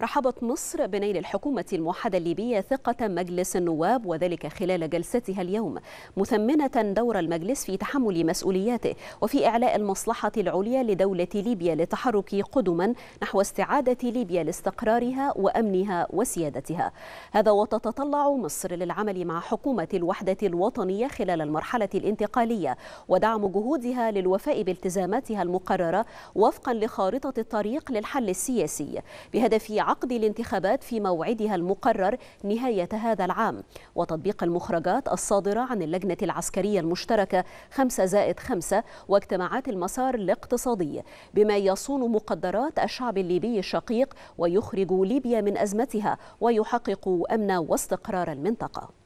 رحبت مصر بنيل الحكومة الموحدة الليبية ثقة مجلس النواب وذلك خلال جلستها اليوم مثمنة دور المجلس في تحمل مسؤولياته وفي إعلاء المصلحة العليا لدولة ليبيا لتحرك قدما نحو استعادة ليبيا لاستقرارها وأمنها وسيادتها هذا وتتطلع مصر للعمل مع حكومة الوحدة الوطنية خلال المرحلة الانتقالية ودعم جهودها للوفاء بالتزاماتها المقررة وفقا لخارطة الطريق للحل السياسي بهدف عقد الانتخابات في موعدها المقرر نهاية هذا العام وتطبيق المخرجات الصادرة عن اللجنة العسكرية المشتركة 5 زائد 5 واجتماعات المسار الاقتصادي بما يصون مقدرات الشعب الليبي الشقيق ويخرج ليبيا من أزمتها ويحقق أمن واستقرار المنطقة